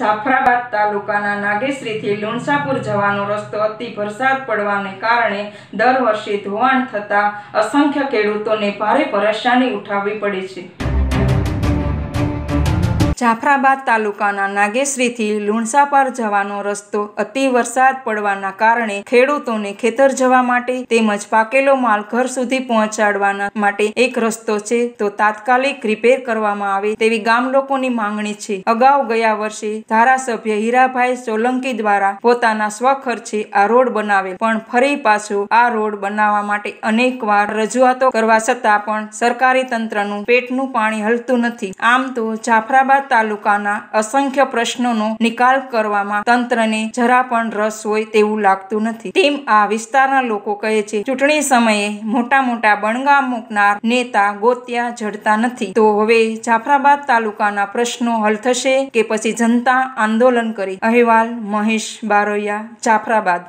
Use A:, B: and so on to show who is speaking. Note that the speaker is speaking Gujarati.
A: જાફરાબાદ તાલુકાના નાગેશ્રીથી લુણસાપુર જવાનો રસ્તો અતિ વરસાદ પડવાને કારણે દર વર્ષે ધોવાણ થતાં અસંખ્ય ખેડૂતોને ભારે પરેશાની ઉઠાવવી પડે છે જાફરાબાદ તાલુકાના નાગેશ્રીથી લુણસાપાર જવાનો રસ્તો અતિ વરસાદ પડવાના કારણે ખેડૂતોને ખેતર જવા માટે તેમજ પાકેલો માલ ઘર સુધી પહોંચાડવાના માટે એક રસ્તો છે તો તાત્કાલિક રિપેર કરવામાં આવે તેવી ગામ લોકોની માંગણી છે અગાઉ ગયા વર્ષે ધારાસભ્ય હીરાભાઈ સોલંકી દ્વારા પોતાના સ્વખર્ચે આ રોડ બનાવેલ પણ ફરી પાછો આ રોડ બનાવવા માટે અનેકવાર રજૂઆતો કરવા છતાં પણ સરકારી તંત્રનું પેટનું પાણી હલતું નથી આમ તો જાફરાબાદ તાલુકાના અસંખ્ય પ્રશ્નોનો નિકાલ કરવામાં તંત્રને જરા પણ રસ હોય તેવું લાગતું નથી તેમ આ વિસ્તારના લોકો કહે છે ચૂંટણી સમયે મોટા મોટા બણગામ મૂકનાર નેતા ગોત્યા જડતા નથી તો હવે જાફરાબાદ તાલુકાના પ્રશ્નો હલ થશે કે પછી જનતા આંદોલન કરી અહેવાલ મહેશ બારોયા જાફરાબાદ